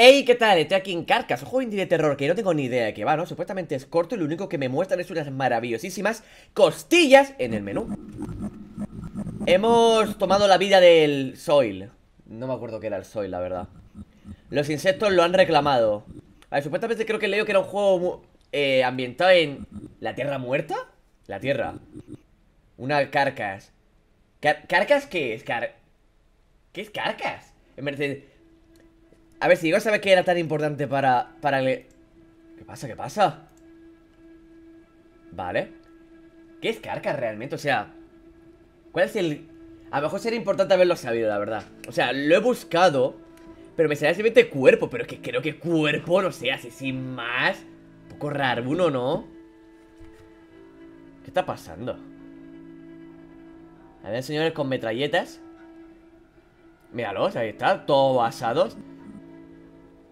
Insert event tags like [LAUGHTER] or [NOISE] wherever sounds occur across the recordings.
Hey, ¿qué tal? Estoy aquí en Carcas, un juego indie de terror que no tengo ni idea de qué va, ¿no? Supuestamente es corto y lo único que me muestran es unas maravillosísimas costillas en el menú. Hemos tomado la vida del Soil. No me acuerdo qué era el Soil, la verdad. Los insectos lo han reclamado. A ver, supuestamente creo que leo que era un juego eh, ambientado en... ¿La Tierra Muerta? La Tierra. Una Carcas. ¿Carcas qué es? ¿Qué es Carcas? En vez a ver, si a saber que era tan importante para... para ¿Qué pasa? ¿Qué pasa? Vale. ¿Qué es Carca realmente? O sea... ¿Cuál es el...? A lo mejor sería importante haberlo sabido, la verdad. O sea, lo he buscado... Pero me sale simplemente cuerpo. Pero es que creo que cuerpo, no sé, así sin más... Un poco raro uno, ¿no? ¿Qué está pasando? ver, señores con metralletas... Míralos, ahí está, todos asados.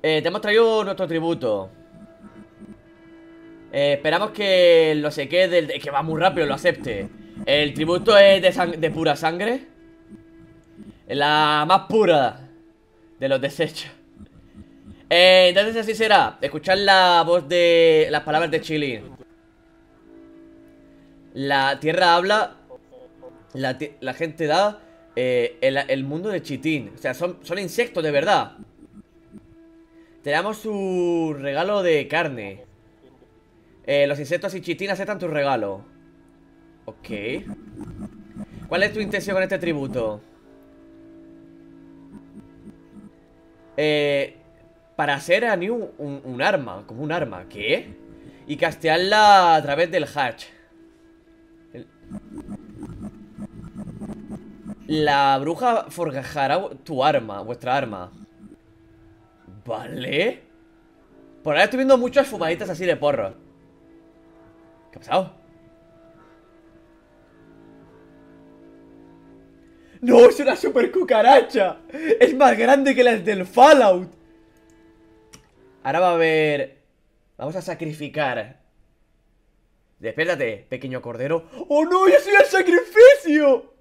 Eh, te hemos traído nuestro tributo. Eh, esperamos que lo sé qué que va muy rápido lo acepte. El tributo es de, pura sangre. La más pura de los desechos. Eh, entonces así será. Escuchar la voz de las palabras de Chilin La tierra habla, la, gente da, el, mundo de Chitín. O sea, son insectos de verdad. Te damos su regalo de carne. Eh, los insectos y chitín aceptan tu regalo. Ok. ¿Cuál es tu intención con este tributo? Eh, para hacer a New un, arma, como un arma, ¿qué? Y castearla a través del hatch. La bruja forjará tu arma, vuestra arma. Vale. Por ahora estoy viendo muchas fumaditas así de porro. ¿Qué ha pasado? ¡No! ¡Es una super cucaracha! ¡Es más grande que las del Fallout! Ahora va a haber... Vamos a sacrificar. ¡Despérate, pequeño cordero. ¡Oh no! ¡Yo soy el sacrificio!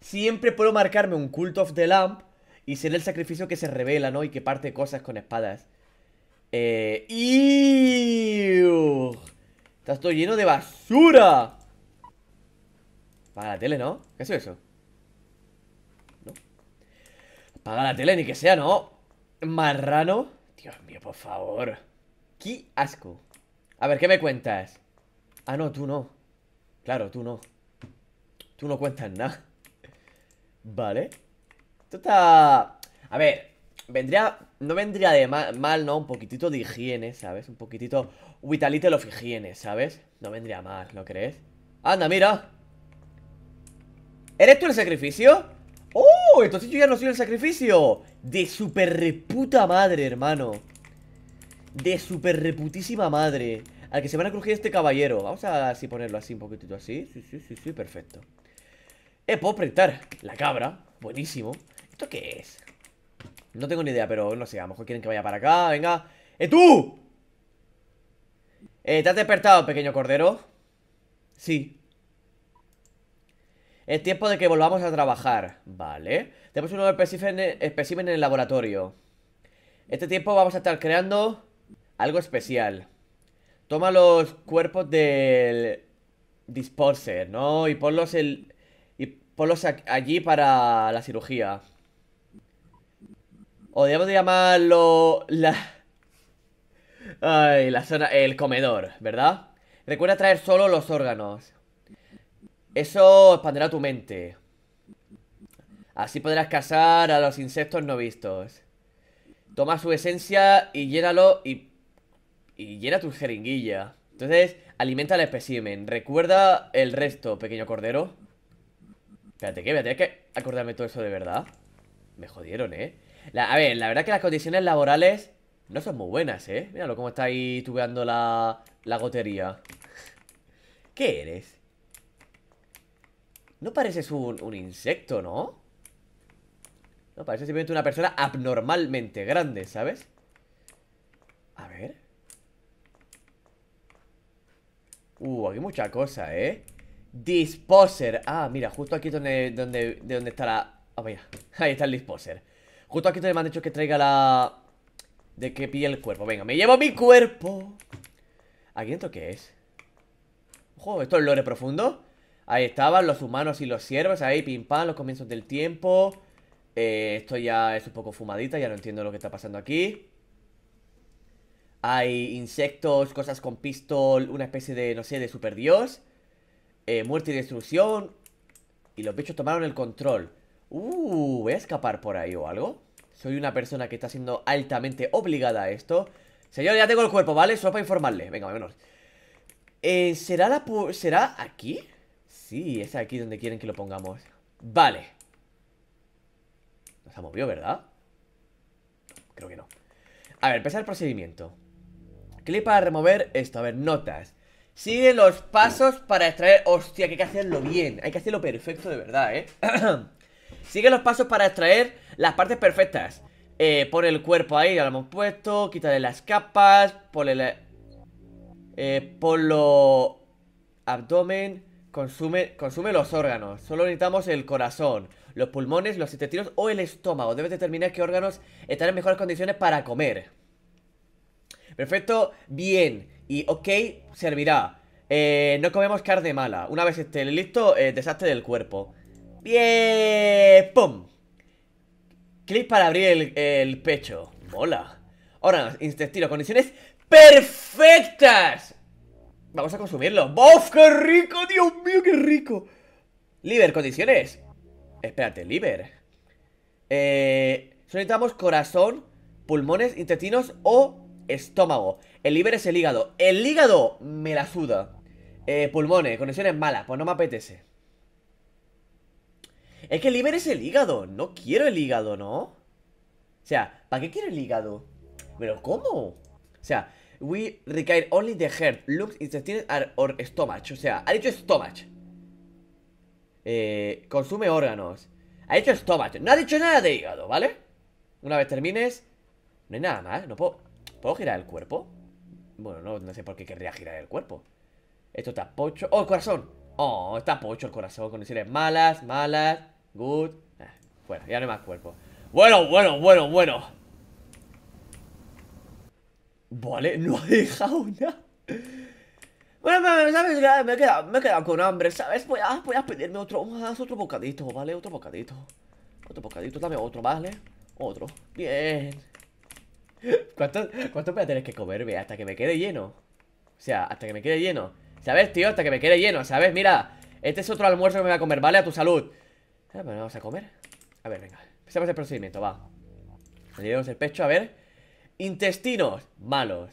Siempre puedo marcarme un Cult of the Lamp y ser el sacrificio que se revela, ¿no? Y que parte cosas con espadas. Eh, estás Está todo lleno de basura. Paga la tele, ¿no? ¿Qué es eso? ¿No? Paga la tele, ni que sea, ¿no? Marrano. Dios mío, por favor. ¡Qué asco! A ver, ¿qué me cuentas? Ah, no, tú no. Claro, tú no. Tú no cuentas nada. Vale. Esto está... A ver, vendría... No vendría de mal, ¿no? Un poquitito de higiene, ¿sabes? Un poquitito... Vitality of higiene, ¿sabes? No vendría mal, ¿no crees? Anda, mira ¿Eres tú el sacrificio? ¡Oh! Entonces yo ya no soy el sacrificio De super reputa madre, hermano De super reputísima madre Al que se van a crujir este caballero Vamos a así ponerlo así, un poquitito así Sí, sí, sí, sí, perfecto Eh, puedo proyectar la cabra Buenísimo ¿Esto qué es? No tengo ni idea, pero no sé, a lo mejor quieren que vaya para acá, venga ¡Eh, tú! Eh, ¿te has despertado, pequeño cordero? Sí Es tiempo de que volvamos a trabajar Vale Tenemos un nuevo espécimen en el laboratorio Este tiempo vamos a estar creando Algo especial Toma los cuerpos del Disposer, ¿no? Y ponlos el... Y ponlos allí para la cirugía o de llamarlo la... Ay, la zona... El comedor, ¿verdad? Recuerda traer solo los órganos. Eso expandirá tu mente. Así podrás cazar a los insectos no vistos. Toma su esencia y llénalo y... Y llena tu jeringuilla. Entonces, alimenta al espécimen. Recuerda el resto, pequeño cordero. Espérate, que voy a tener que acordarme todo eso de verdad. Me jodieron, ¿eh? a ver, la verdad que las condiciones laborales no son muy buenas, ¿eh? Míralo como está ahí tubeando la, gotería. ¿Qué eres? No pareces un, insecto, ¿no? No, parece simplemente una persona abnormalmente grande, ¿sabes? A ver. Uh, aquí mucha cosa, ¿eh? Disposer. Ah, mira, justo aquí donde, donde, donde está la... Ah, [LAUGHS] Ahí está el disposer. Justo aquí me han dicho que traiga la... De que pille el cuerpo Venga, me llevo mi cuerpo ¿Aquí dentro qué es? Ojo, ¿esto es lore profundo? Ahí estaban los humanos y los siervos Ahí, pim pam, los comienzos del tiempo eh, Esto ya es un poco fumadita Ya no entiendo lo que está pasando aquí Hay insectos, cosas con pistol Una especie de, no sé, de superdios eh, Muerte y destrucción Y los bichos tomaron el control Uh, voy a escapar por ahí o algo Soy una persona que está siendo altamente obligada a esto Señor, ya tengo el cuerpo, ¿vale? Solo para informarle Venga, menos eh, ¿Será la ¿Será aquí? Sí, es aquí donde quieren que lo pongamos Vale Nos ha movido, ¿verdad? Creo que no A ver, empezar el procedimiento Clic para remover esto, a ver, notas Sigue los pasos para extraer Hostia, que hay que hacerlo bien Hay que hacerlo perfecto de verdad, ¿eh? [CLEARS THROAT] Sigue los pasos para extraer las partes perfectas. Eh, pon el cuerpo ahí, ya lo hemos puesto. de las capas. Ponle la... eh, ponlo... Abdomen. Consume, los órganos. Solo necesitamos el corazón, los pulmones, los intestinos o el estómago. Debes determinar qué órganos están en mejores condiciones para comer. Perfecto, bien. Y ok, servirá. Eh, no comemos carne mala. Una vez esté listo, eh, desastre del cuerpo. ¡Bien! ¡Pum! Clic para abrir el, pecho. Mola. Ahora, intestino, condiciones perfectas. Vamos a consumirlo. ¡Bof! ¡Qué rico! ¡Dios mío, qué rico! Liver, condiciones. Espérate, liver. Eh, necesitamos corazón, pulmones, intestinos o estómago. El liver es el hígado. El hígado me la suda. Eh, pulmones, condiciones malas. Pues no me apetece. Es que liberes el hígado. No quiero el hígado, ¿no? O sea, ¿para qué quiero el hígado? ¿Pero cómo? O sea, we require only the heart, lungs, intestines or stomach. O sea, ha dicho stomach. Eh, consume órganos. Ha dicho stomach. No ha dicho nada de hígado, ¿vale? Una vez termines, no hay nada más. No puedo... ¿Puedo girar el cuerpo? Bueno, no, sé por qué querría girar el cuerpo. Esto está pocho. ¡Oh, el corazón! Oh, está pocho el corazón. Condiciones malas, malas. Good. Ah, bueno ya no hay más cuerpo Bueno, bueno, bueno, bueno. Vale, no ha dejado nada. Bueno, me, ¿sabes? Me he, quedado, con hambre, ¿sabes? Voy a, voy a pedirme otro, ah, otro bocadito, ¿vale? Otro bocadito. Otro bocadito, dame otro, ¿vale? Otro. Bien. ¿Cuánto, cuánto voy a tener que comerme hasta que me quede lleno? O sea, hasta que me quede lleno. ¿Sabes, tío? Hasta que me quede lleno, ¿sabes? Mira, este es otro almuerzo que me voy a comer, ¿vale? A tu salud bueno, vamos a comer. A ver, venga. Empezamos el procedimiento, va. Le el pecho, a ver. Intestinos, malos.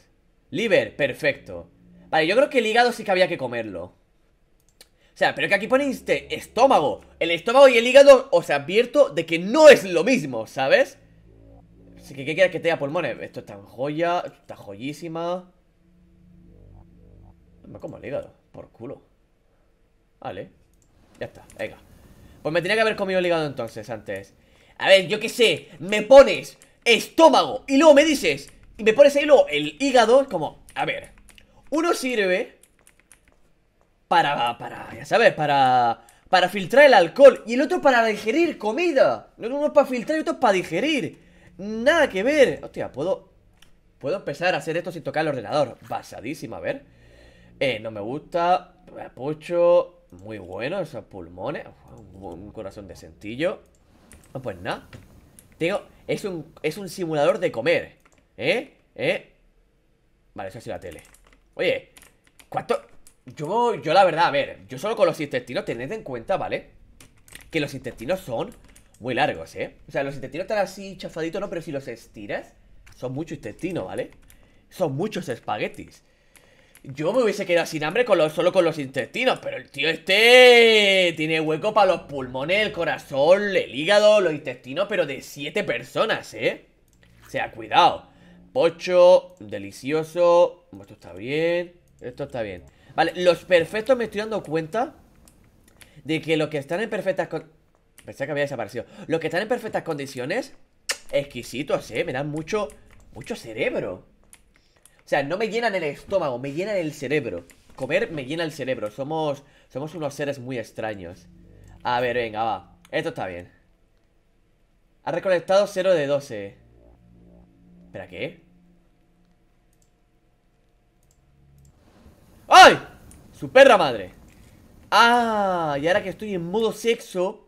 Liver, perfecto. Vale, yo creo que el hígado sí que había que comerlo. O sea, pero que aquí poniste estómago. El estómago y el hígado os advierto de que no es lo mismo, ¿sabes? Así que, ¿qué quieres que tenga pulmones? Esto es tan joya, está joyísima. Me como el hígado, por culo. Vale. Ya está, venga. Pues me tenía que haber comido el hígado entonces, antes A ver, yo qué sé, me pones estómago y luego me dices Y me pones ahí luego el hígado, como, a ver Uno sirve para, para, ya sabes, para para filtrar el alcohol y el otro para digerir comida. Uno es para filtrar y otro es para digerir. Nada que ver. Hostia, puedo. Puedo empezar a hacer esto sin tocar el ordenador. Basadísimo, a ver. Eh, no me gusta. Apucho muy buenos esos pulmones. Un corazón de sentillo. No, ah, pues nada. Tengo. es un, simulador de comer. ¿Eh? ¿Eh? Vale, eso ha sido la tele. Oye, ¿cuánto...? Yo, yo la verdad, a ver, yo solo con los intestinos tened en cuenta, ¿vale? Que los intestinos son muy largos, ¿eh? O sea, los intestinos están así chafaditos, ¿no? Pero si los estiras, son muchos intestino, ¿vale? Son muchos espaguetis. Yo me hubiese quedado sin hambre con los, solo con los intestinos, pero el tío este tiene hueco para los pulmones, el corazón, el hígado, los intestinos, pero de siete personas, ¿eh? O sea, cuidado. Pocho, delicioso. Esto está bien. Esto está bien. Vale, los perfectos me estoy dando cuenta de que los que están en perfectas condiciones... Pensé que había desaparecido. Los que están en perfectas condiciones, exquisitos, ¿eh? Me dan mucho, mucho cerebro. O sea, no me llenan el estómago, me llenan el cerebro. Comer me llena el cerebro. Somos, somos unos seres muy extraños. A ver, venga, va. Esto está bien. Ha recolectado 0 de 12. ¿Para qué? ¡Ay! Su perra madre. Ah, y ahora que estoy en modo sexo,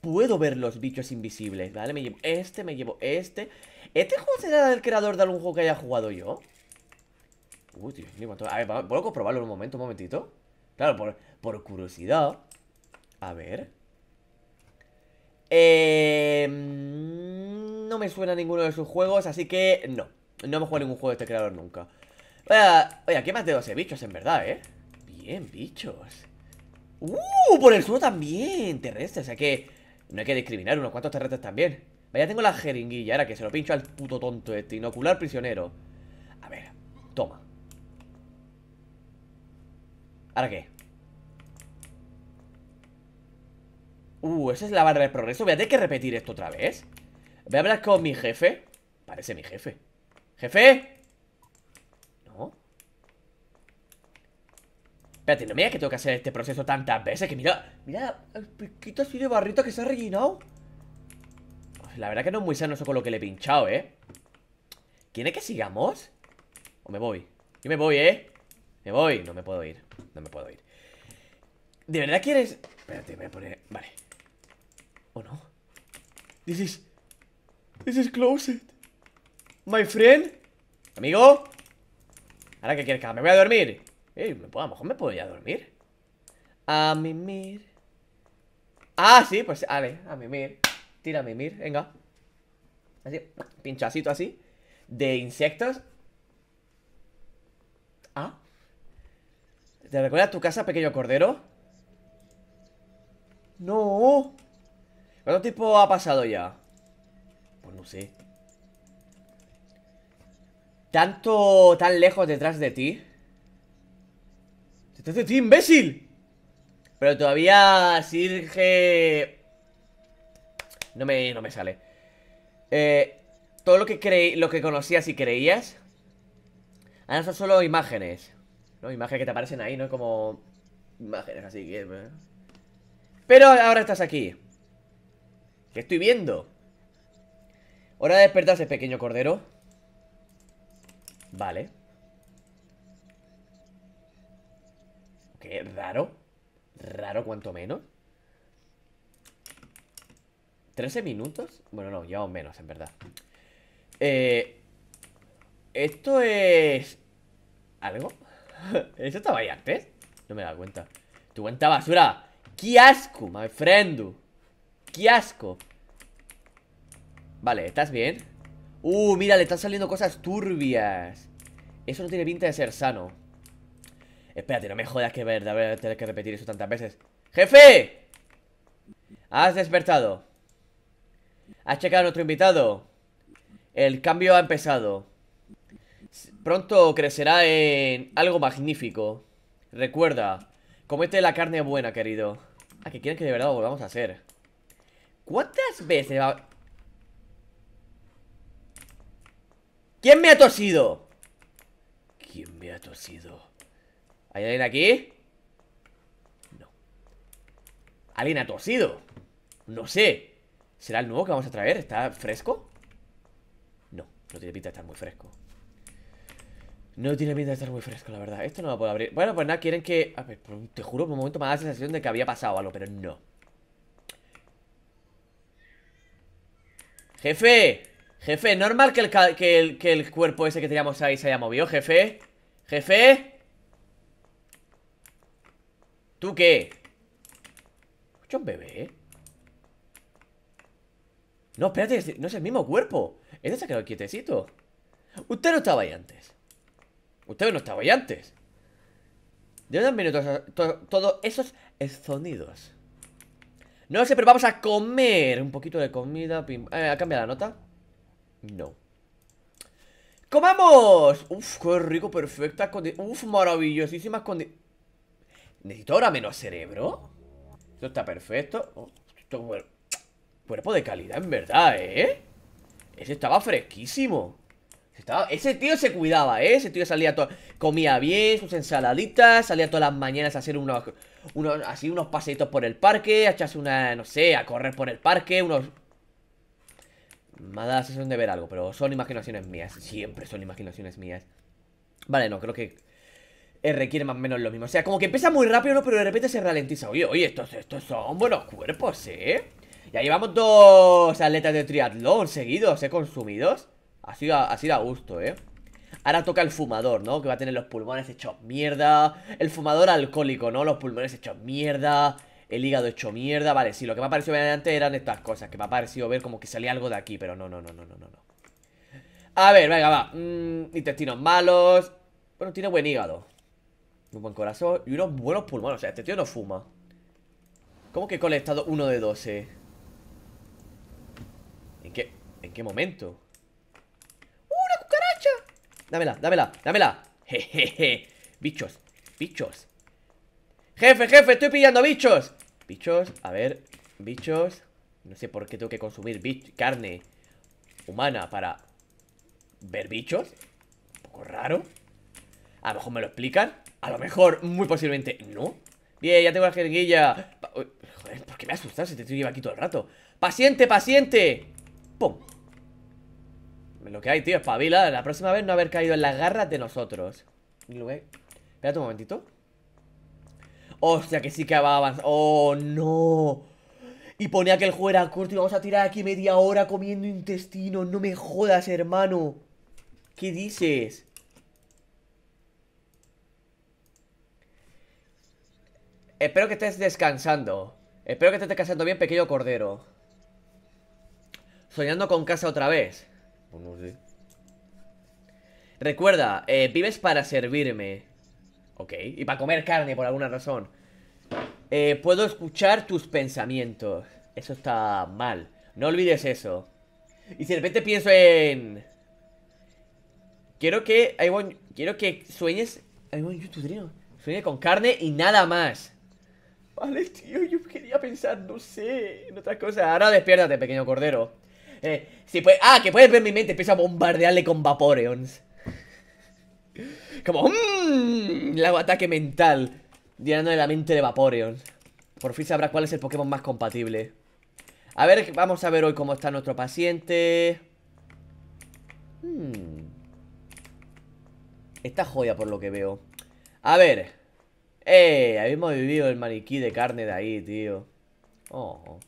puedo ver los bichos invisibles. Vale, me llevo este, me llevo este. ¿Este juego será el creador de algún juego que haya jugado yo? Uy, tío, A ver, ¿puedo comprobarlo en un momento, un momentito? Claro, por, curiosidad. A ver. Eh, no me suena ninguno de sus juegos, así que no. No hemos jugado ningún juego de este creador nunca. Oye, aquí más de 12 bichos en verdad, eh? Bien, bichos. ¡Uh! Por el suelo también, terrestre. O sea que no hay que discriminar unos cuantos terrestres también. Vaya, tengo la jeringuilla ahora que se lo pincho al puto tonto este. Inocular prisionero. A ver, toma. ¿Ahora qué? Uh, esa es la barra de progreso Voy a tener que repetir esto otra vez Voy a hablar con mi jefe Parece mi jefe ¡Jefe! No Espérate, no me digas que tengo que hacer este proceso tantas veces Que mira, mira el piquito así de barrito que se ha rellenado La verdad que no es muy sano eso con lo que le he pinchado, ¿eh? ¿Quiere que sigamos? ¿O me voy? Yo me voy, ¿eh? Me voy, no me puedo ir No me puedo ir ¿De verdad quieres? Espérate, voy a poner... Vale ¿O no? This is... This is closet My friend Amigo ¿Ahora qué quieres que ¿Me voy a dormir? ¿me puedo, a lo mejor me puedo ya dormir A mimir Ah, sí, pues vale, a mimir Tira a mimir, venga Así, pinchacito así De insectos Ah ¿Te recuerdas tu casa, pequeño cordero? ¡No! ¿Cuánto tiempo ha pasado ya? Pues no sé ¿Tanto, tan lejos detrás de ti? ¡Detrás de ti, imbécil! Pero todavía Sirge... No me, no me sale eh, Todo lo que, creí, lo que conocías y creías Ahora son solo imágenes ¿no? Imágenes que te aparecen ahí, ¿no? Como imágenes así que... Pero ahora estás aquí. ¿Qué estoy viendo? Hora de despertarse, pequeño cordero. Vale. Qué raro. Raro cuanto menos. 13 minutos. Bueno, no, llevamos menos, en verdad. Eh, esto es... ¿Algo? [LAUGHS] ¿Eso estaba ahí antes? No me he dado cuenta Tu cuenta basura ¡Qué asco, my friend! ¡Qué asco! Vale, ¿estás bien? Uh, mira, le están saliendo cosas turbias Eso no tiene pinta de ser sano Espérate, no me jodas que ver, de haber tener que repetir eso tantas veces ¡Jefe! Has despertado Has checado a nuestro invitado El cambio ha empezado Pronto crecerá en algo magnífico. Recuerda, comete la carne buena, querido. ¿A ah, qué quieren que de verdad lo volvamos a hacer? ¿Cuántas veces va... ¿Quién me ha tosido? ¿Quién me ha tosido? ¿Hay alguien aquí? No ¿Alguien ha tosido? No sé ¿Será el nuevo que vamos a traer? ¿Está fresco? No, no tiene pita de estar muy fresco no tiene miedo de estar muy fresco, la verdad Esto no va a poder abrir Bueno, pues nada, quieren que... A ver, te juro, por un momento me da la sensación de que había pasado algo Pero no Jefe Jefe, ¿normal que el, que el, cuerpo ese que teníamos ahí se haya movido, jefe? ¿Jefe? ¿Tú qué? un bebé? No, espérate, no es el mismo cuerpo Este se ha quedado quietecito Usted no estaba ahí antes Ustedes no estaban ahí antes. ¿De dónde han venido todos, esos sonidos? No sé, pero vamos a comer Un poquito de comida eh, ¿Ha cambiado la nota? No ¡Comamos! Uf, qué rico, perfecta Uf, maravillosísimas condiciones ¿Necesito ahora menos cerebro? Esto está perfecto oh, Cuerpo de calidad, en verdad, ¿eh? Ese estaba fresquísimo ese tío se cuidaba, ¿eh? Ese tío salía todo. Comía bien, sus ensaladitas, salía todas las mañanas a hacer unos, Así, unos paseitos por el parque, a echarse una. No sé, a correr por el parque, unos. Me ha la de ver algo, pero son imaginaciones mías. Siempre son imaginaciones mías. Vale, no, creo que eh, requiere más o menos lo mismo. O sea, como que empieza muy rápido, ¿no? Pero de repente se ralentiza. Oye, oye, estos, estos son buenos cuerpos, ¿eh? Ya llevamos dos atletas de triatlón seguidos, ¿eh? Consumidos. Así da, así gusto, ¿eh? Ahora toca el fumador, ¿no? Que va a tener los pulmones hechos mierda. El fumador alcohólico, ¿no? Los pulmones hechos mierda. El hígado hecho mierda. Vale, sí, lo que me ha parecido ver antes eran estas cosas. Que me ha parecido ver como que salía algo de aquí. Pero no, no, no, no, no, no. A ver, venga, va. Mm, intestinos malos. Bueno, tiene buen hígado. Un buen corazón y unos buenos pulmones. O sea, este tío no fuma. ¿Cómo que he colectado uno de 12? ¿En qué, ¿En qué momento? Dámela, dámela, dámela. Jejeje. Bichos, bichos. Jefe, jefe, estoy pillando bichos. Bichos, a ver, bichos. No sé por qué tengo que consumir carne humana para ver bichos. Un poco raro. A lo mejor me lo explican. A lo mejor, muy posiblemente, no. Bien, ya tengo la jeringuilla. Joder, ¿por qué me asustas si te estoy aquí todo el rato? ¡Paciente, paciente! ¡Pum! Lo que hay, tío, es espabila. La próxima vez no haber caído en las garras de nosotros. Espérate un momentito. Hostia, que sí que va a ¡Oh, no! Y ponía que el juego era corto y vamos a tirar aquí media hora comiendo intestino. No me jodas, hermano. ¿Qué dices? Espero que estés descansando. Espero que estés descansando bien, pequeño cordero. Soñando con casa otra vez. Pues Recuerda, eh, vives para servirme. Ok, y para comer carne por alguna razón. Eh, puedo escuchar tus pensamientos. Eso está mal. No olvides eso. Y si de repente pienso en... Quiero que... Quiero que sueñes... Sueñe con carne y nada más. Vale, tío, yo quería pensar, no sé, en otras cosas. Ahora despiértate, pequeño cordero. Eh, si ah, que puedes ver mi mente, empiezo a bombardearle con Vaporeons. Como, mmm, le hago ataque mental. de la mente de Vaporeons Por fin sabrá cuál es el Pokémon más compatible. A ver, vamos a ver hoy cómo está nuestro paciente. Esta hmm. Está joya por lo que veo. A ver. Eh, habíamos vivido el maniquí de carne de ahí, tío. Oh.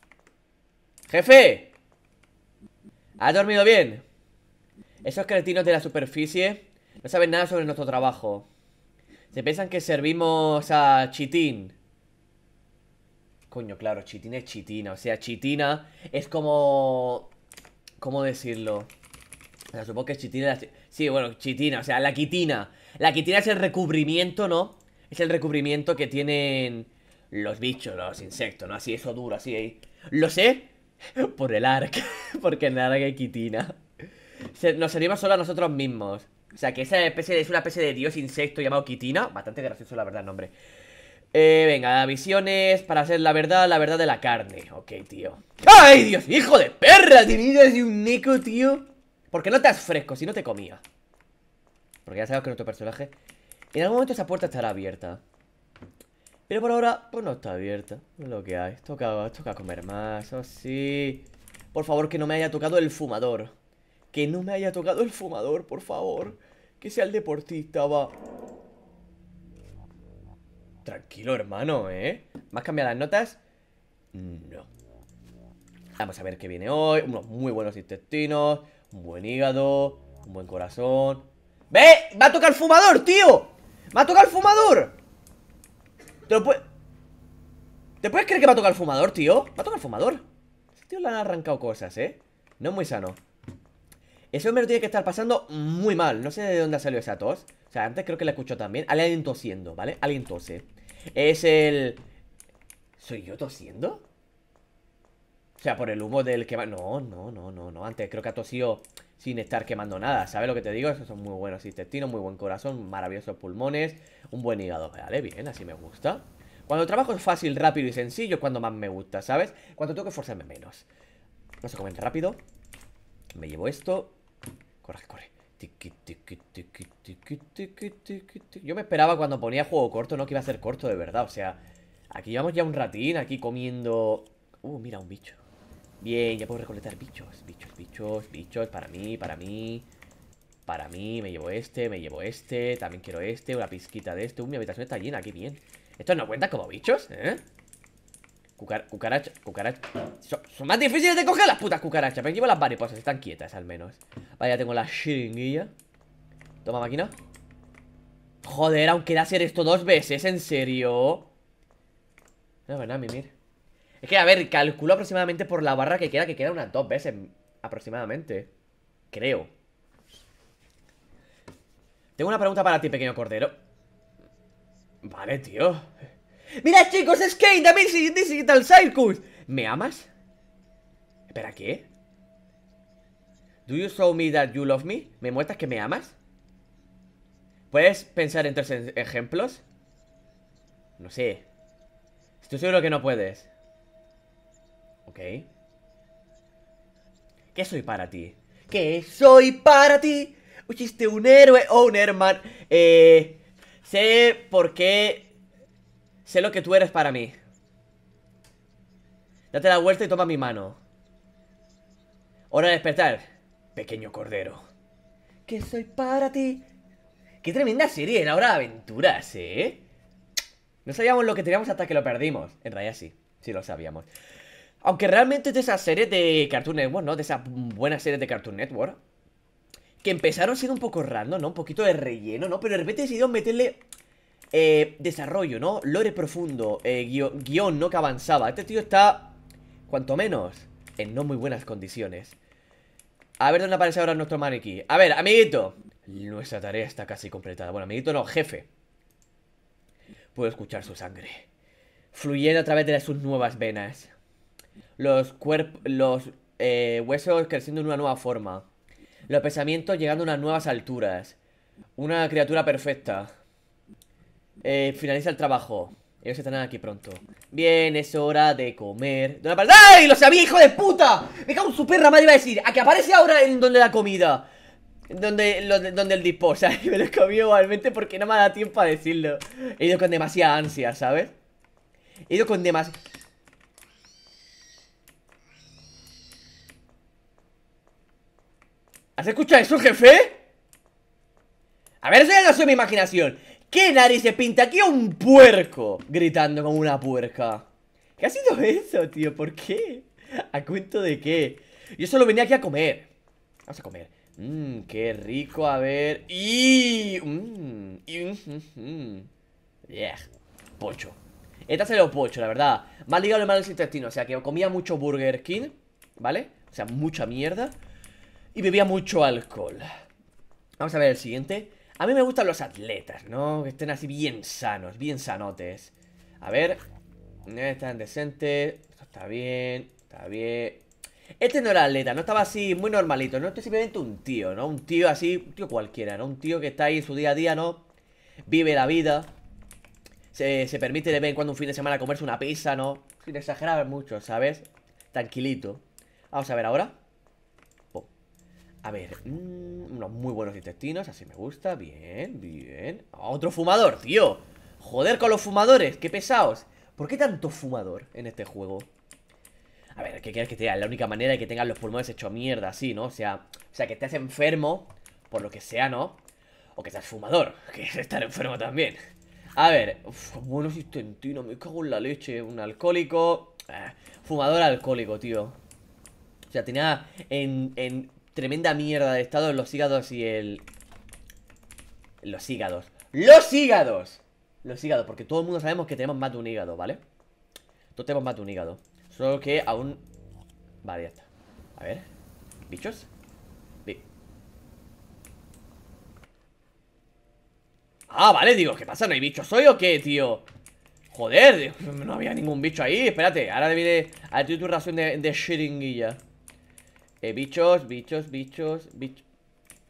Jefe. ¿Has dormido bien? Esos cretinos de la superficie no saben nada sobre nuestro trabajo. Se piensan que servimos a Chitín. Coño, claro, Chitín es Chitina. O sea, Chitina es como... ¿Cómo decirlo? O sea, supongo que es Chitina... Sí, bueno, Chitina, o sea, la quitina. La quitina es el recubrimiento, ¿no? Es el recubrimiento que tienen los bichos, los insectos, ¿no? Así, eso duro, así ahí. Lo sé, [LAUGHS] Por el ARC. [LAUGHS] Porque nada que quitina. Nos servimos solo a nosotros mismos. O sea, que esa especie es una especie de dios insecto llamado quitina Bastante gracioso, la verdad, el nombre. Eh, venga, visiones para hacer la verdad, la verdad de la carne. Ok, tío. ¡Ay, Dios! ¡Hijo de perra! ¡Tienes de un nico, tío! Porque no te has fresco si no te comía? Porque ya sabes que nuestro personaje... En algún momento esa puerta estará abierta. Pero por ahora, pues no está abierta. lo que hay. Toca, toca comer más, sí Por favor, que no me haya tocado el fumador. Que no me haya tocado el fumador, por favor. Que sea el deportista, va. Tranquilo, hermano, ¿eh? ¿Más cambiado las notas? No. Vamos a ver qué viene hoy. Unos muy buenos intestinos. Un buen hígado. Un buen corazón. ¡Ve! ¡Va a tocar el fumador, tío! ¡Va a tocar el fumador! Te puedes... creer que va a tocar el fumador, tío? Va a tocar el fumador Este tío le han arrancado cosas, ¿eh? No es muy sano Ese hombre lo tiene que estar pasando muy mal No sé de dónde ha salido esa tos O sea, antes creo que la escuchó también Alguien tosiendo, ¿vale? Alguien tose Es el... ¿Soy yo tosiendo? O sea, por el humo del que va... No, no, no, no, no Antes creo que ha tosido sin estar quemando nada. ¿Sabes lo que te digo? Esos son muy buenos intestinos, muy buen corazón, maravillosos pulmones, un buen hígado. Vale, bien, así me gusta. Cuando trabajo es fácil, rápido y sencillo, es cuando más me gusta, ¿sabes? Cuando tengo que esforzarme menos. Vamos a comer rápido. Me llevo esto. Corre, corre. Yo me esperaba cuando ponía juego corto, ¿no? Que iba a ser corto de verdad, o sea... Aquí llevamos ya un ratín, aquí comiendo... Uh, mira, un bicho Bien, ya puedo recolectar bichos, bichos, bichos, bichos Para mí, para mí Para mí, me llevo este, me llevo este También quiero este, una pizquita de este uh, mi habitación está llena, aquí bien ¿Estos no cuentan como bichos? ¿Eh? cucaracha, cucaracha son, más difíciles de coger las putas cucarachas Pero llevo las mariposas, están quietas al menos Vaya, tengo la chiringuilla Toma máquina Joder, aunque da hacer esto dos veces, en serio No, verdad, mimir es que, a ver, calculo aproximadamente por la barra que queda, que queda unas dos em, veces aproximadamente. Creo. Tengo una pregunta para ti, pequeño cordero. Vale, tío. Mira, chicos, es Kane de Digital Circus. ¿Me amas? ¿Espera qué? ¿Do you me that you love me? ¿Me muestras que me amas? ¿Puedes pensar en tres ejemplos? No sé. Estoy seguro que no puedes. Ok. ¿Qué soy para ti? ¿Qué soy para ti? ¡Uy, un héroe o un hermano? Eh, sé por qué... Sé lo que tú eres para mí. Date la vuelta y toma mi mano. Hora de despertar, pequeño cordero. ¿Qué soy para ti? Qué tremenda serie, la hora de aventuras, ¿eh? No sabíamos lo que teníamos hasta que lo perdimos. En realidad sí, sí lo sabíamos. Aunque realmente es de esas series de Cartoon Network, ¿no? De esas buenas series de Cartoon Network. Que empezaron siendo un poco random, ¿no? Un poquito de relleno, ¿no? Pero de repente decidieron meterle eh, desarrollo, ¿no? Lore profundo, eh, guión, guión, ¿no? Que avanzaba. Este tío está, cuanto menos, en no muy buenas condiciones. A ver dónde aparece ahora nuestro maniquí. A ver, amiguito. Nuestra tarea está casi completada. Bueno, amiguito no, jefe. Puedo escuchar su sangre. Fluyendo a través de sus nuevas venas los, cuerpos... los eh, huesos creciendo en una nueva forma, los pensamientos llegando a unas nuevas alturas, una criatura perfecta. Eh, finaliza el trabajo. Ellos estarán aquí pronto. Bien, es hora de comer. ¡Ay! ¡Lo sabía, hijo de puta! Me cago en su perra madre, iba a decir. ¿A que aparece ahora en donde la comida? Donde, donde el dispo, [LAUGHS] Me lo he comido igualmente porque no me da tiempo a decirlo. He ido con demasiada ansia, ¿sabes? He ido con demasiada... ¿Has escuchado eso, jefe? A ver, eso ya no soy mi imaginación. ¿Qué nariz se pinta aquí un puerco? Gritando como una puerca. ¿Qué ha sido eso, tío? ¿Por qué? ¿A cuento de qué? Yo solo venía aquí a comer. Vamos a comer. Mmm, qué rico, a ver. Y. Mmm. Pocho. Esta se lo pocho, la verdad. Más ligado malo mal intestino. O sea que comía mucho Burger King, ¿vale? O sea, mucha mierda y bebía mucho alcohol. Vamos a ver el siguiente. A mí me gustan los atletas, ¿no? Que estén así bien sanos, bien sanotes. A ver. Eh, están decentes. Esto está bien. Está bien. Este no era atleta, no estaba así muy normalito, ¿no? Este es simplemente un tío, ¿no? Un tío así, un tío cualquiera, ¿no? Un tío que está ahí en su día a día, ¿no? Vive la vida. Se, se, permite de vez en cuando un fin de semana comerse una pizza, ¿no? Sin exagerar mucho, ¿sabes? Tranquilito. Vamos a ver ahora. A ver, mm, unos muy buenos intestinos, así me gusta, bien, bien. ¡Otro fumador, tío! Joder con los fumadores, qué pesados. ¿Por qué tanto fumador en este juego? A ver, ¿qué quieres que te diga? La única manera de que tengas los pulmones hecho mierda, así, ¿no? O sea, o sea, que estés enfermo, por lo que sea, ¿no? O que seas fumador, [LAUGHS] que es estar enfermo también. A ver, buenos intestinos, me cago en la leche, un alcohólico. Ah, fumador alcohólico, tío. O sea, tenía en, en tremenda mierda de estado los hígados y el... Los hígados. ¡Los hígados! Los hígados, porque todo el mundo sabemos que tenemos más un hígado, ¿vale? Todos tenemos más un hígado. Solo que aún... Vale, ya está. A ver. ¿Bichos? Ah, vale, digo, ¿qué pasa? ¿No hay bichos hoy o qué, tío? Joder, no había ningún bicho ahí Espérate, ahora viene a tu ración de, de eh, bichos, bichos, bichos, bichos.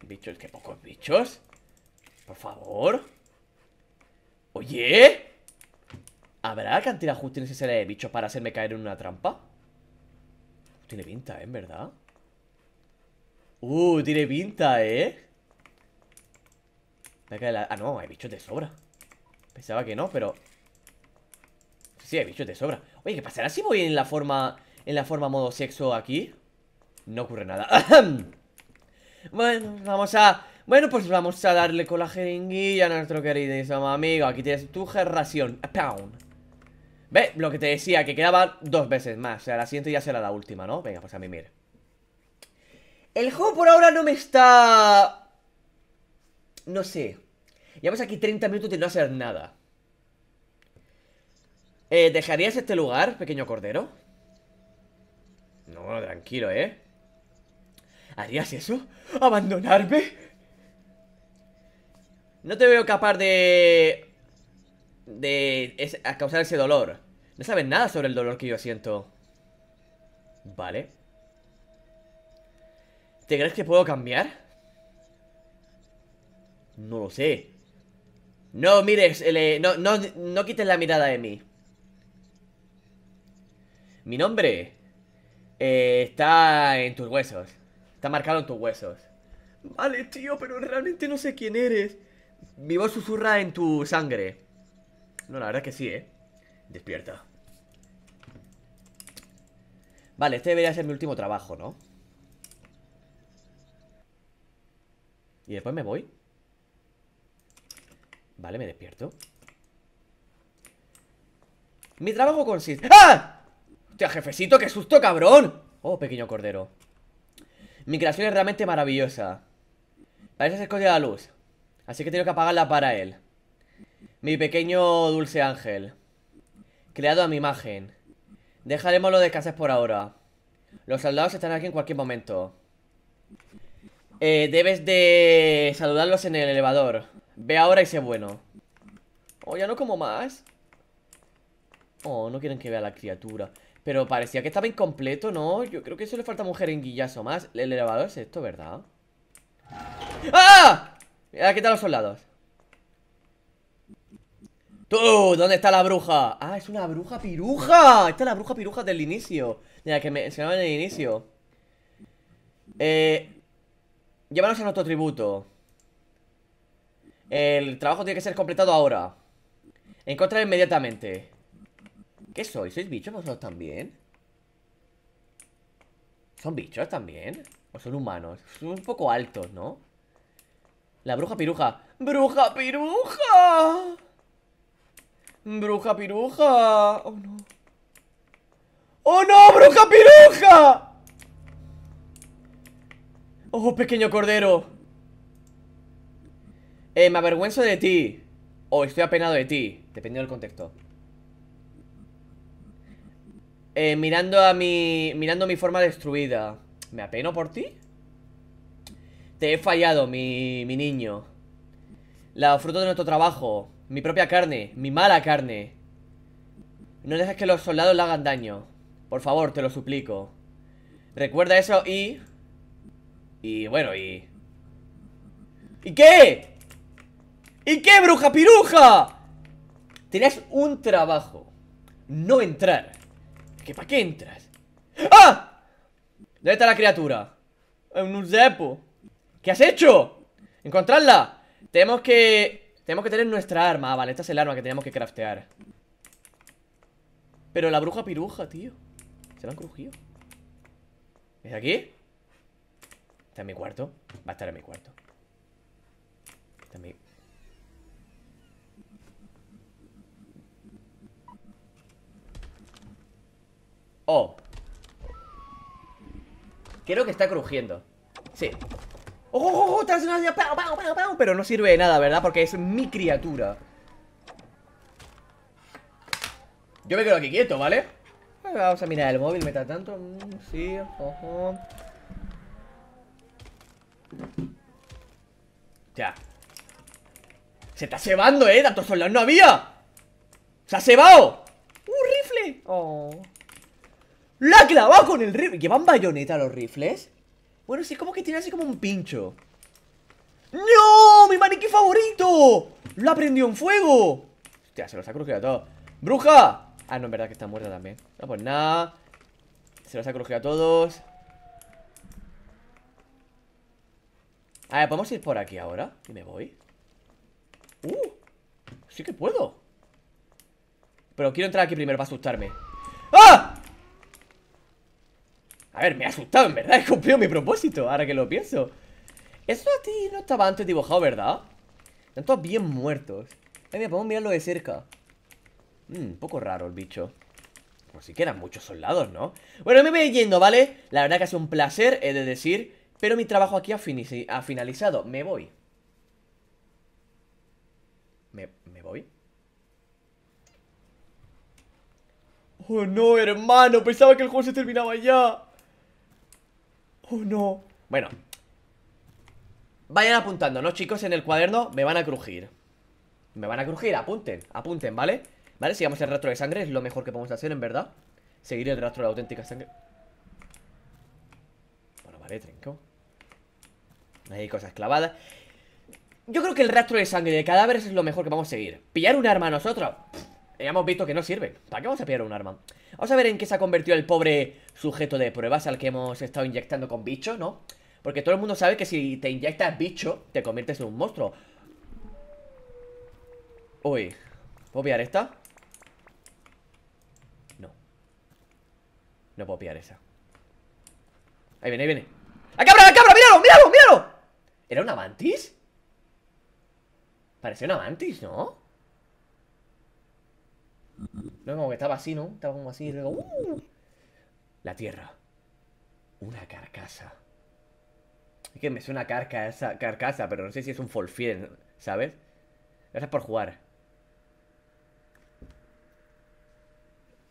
Bichos, qué pocos bichos. Por favor. Oye. ¿Habrá cantidad justa y necesaria de bichos para hacerme caer en una trampa? Tiene pinta, ¿eh? ¿En verdad? Uh, tiene pinta, ¿eh? Ah, no, hay bichos de sobra. Pensaba que no, pero... Sí, hay bichos de sobra. Oye, ¿qué pasará si voy en la forma... En la forma modo sexo aquí? No ocurre nada [CLEARS THROAT] Bueno, vamos a... Bueno, pues vamos a darle con la jeringuilla a nuestro queridísimo amigo Aquí tienes tu gerración Pound Ve, lo que te decía, que quedaba dos veces más O sea, la siguiente ya será la última, ¿no? Venga, pues a mí, mira El juego por ahora no me está... No sé Llevamos aquí 30 minutos de no hacer nada eh, ¿Dejarías este lugar, pequeño cordero? No, tranquilo, ¿eh? ¿Harías eso? ¿Abandonarme? No te veo capaz de... De... causar ese dolor No sabes nada sobre el dolor que yo siento Vale ¿Te crees que puedo cambiar? No lo sé No mires, eh, no, no, no quites la mirada de mí Mi nombre eh, Está en tus huesos Está marcado en tus huesos. Vale, tío, pero realmente no sé quién eres. Mi voz susurra en tu sangre. No, la verdad es que sí, ¿eh? Despierta. Vale, este debería ser mi último trabajo, ¿no? Y después me voy. Vale, me despierto. Mi trabajo consiste... ¡Ah! Hostia, jefecito, qué susto, cabrón. Oh, pequeño cordero. Mi creación es realmente maravillosa. Parece se de la luz. Así que tengo que apagarla para él. Mi pequeño dulce ángel. Creado a mi imagen. Dejaremos de casas por ahora. Los soldados están aquí en cualquier momento. Eh, debes de saludarlos en el elevador. Ve ahora y sé bueno. Oh, ya no como más. Oh, no quieren que vea la criatura. Pero parecía que estaba incompleto, ¿no? Yo creo que eso le falta mujer en guillazo más El elevador es esto, ¿verdad? ¡Ah! Aquí están los soldados ¡Tú! ¿Dónde está la bruja? ¡Ah, es una bruja piruja! Esta es la bruja piruja del inicio De la que me en el inicio Eh... Llévanos a nuestro tributo El trabajo tiene que ser completado ahora Encontrar inmediatamente ¿Qué sois? ¿Sois bichos vosotros también? ¿Son bichos también? ¿O son humanos? Son un poco altos, ¿no? La bruja piruja ¡Bruja piruja! ¡Bruja piruja! ¡Oh no! ¡Oh no! ¡Bruja piruja! ¡Oh, pequeño cordero! Eh, me avergüenzo de ti O estoy apenado de ti Dependiendo del contexto eh, mirando a mi... Mirando mi forma destruida. ¿Me apeno por ti? Te he fallado, mi, mi niño. La fruto de nuestro trabajo. Mi propia carne. Mi mala carne. No dejes que los soldados le hagan daño. Por favor, te lo suplico. Recuerda eso y... Y bueno, y... ¿Y qué? ¿Y qué, bruja piruja? Tienes un trabajo. No entrar para qué entras? ¡Ah! ¿Dónde está la criatura? Es un zepo. ¿Qué has hecho? ¡Encontrarla! Tenemos que... Tenemos que tener nuestra arma. Ah, vale, esta es el arma que tenemos que craftear. Pero la bruja piruja, tío. Se la han crujido. ¿Es aquí? Está en mi cuarto. Va a estar en mi cuarto. Está en mi... Oh Creo que está crujiendo Sí ¡Ojo, Pero no sirve de nada, ¿verdad? Porque es mi criatura Yo me quedo aquí quieto, ¿vale? Eh, vamos a mirar el móvil, meta tanto mm, Sí, ojo Ya Se está cebando, ¿eh? son soldados no había Se ha cebado ¡Un rifle! Oh ¡La ha con el rifle! ¿Llevan bayoneta los rifles? Bueno, sí, es como que tiene así como un pincho ¡No! ¡Mi maniquí favorito! ¡Lo aprendió en fuego! Hostia, se los ha crujido todos ¡Bruja! Ah, no, en verdad que está muerta también No, pues nada Se los ha crujido a todos A ver, ¿podemos ir por aquí ahora? Y me voy ¡Uh! ¡Sí que puedo! Pero quiero entrar aquí primero para asustarme ¡Ah! A ver, me ha asustado, en verdad He cumplido mi propósito, ahora que lo pienso Eso a ti no estaba antes dibujado, ¿verdad? Están todos bien muertos Ay, podemos mirarlo de cerca Mmm, un poco raro el bicho Como si que eran muchos soldados, ¿no? Bueno, me voy yendo, ¿vale? La verdad que ha sido un placer, he de decir Pero mi trabajo aquí ha, finalizado Me voy ¿Me, ¿Me voy? Oh no, hermano, pensaba que el juego se terminaba ya Oh, no. Bueno. Vayan apuntando, ¿no, chicos? En el cuaderno me van a crujir. Me van a crujir, apunten, apunten, ¿vale? Vale, sigamos el rastro de sangre, es lo mejor que podemos hacer, en verdad. Seguir el rastro de la auténtica sangre. Bueno, vale, trinco. Hay cosas clavadas. Yo creo que el rastro de sangre de cadáveres es lo mejor que vamos a seguir. Pillar un arma a nosotros ya hemos visto que no sirve ¿Para qué vamos a pillar un arma? Vamos a ver en qué se ha convertido el pobre sujeto de pruebas al que hemos estado inyectando con bicho, ¿no? Porque todo el mundo sabe que si te inyectas bicho, te conviertes en un monstruo. Uy, ¿puedo pillar esta? No. No puedo pillar esa. Ahí viene, ahí viene. ¡La ¡Ah, cabra, la ah, míralo, míralo! ¿Era un mantis? Parecía una mantis, ¿no? No, como que estaba así, ¿no? Estaba como así y luego... ¡uh! la tierra. Una carcasa. Es que me suena una carca esa carcasa, pero no sé si es un feed, ¿sabes? Gracias por jugar.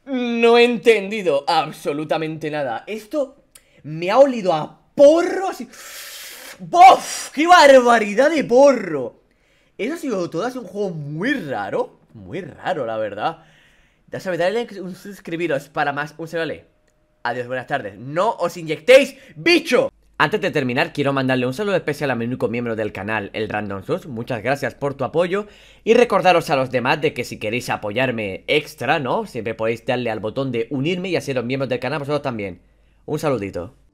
No he entendido absolutamente nada. Esto me ha olido a porro así. ¡Bof! ¡Qué barbaridad de porro! Eso ha sido todo, ha un juego muy raro. Muy raro, la verdad. Ya sabéis, dale un suscribiros para más. Un saludo. Adiós, buenas tardes. No os inyectéis, bicho. Antes de terminar, quiero mandarle un saludo especial a mi único miembro del canal, el Random Sus. Muchas gracias por tu apoyo. Y recordaros a los demás de que si queréis apoyarme extra, ¿no? Siempre podéis darle al botón de unirme y haceros miembros del canal vosotros también. Un saludito.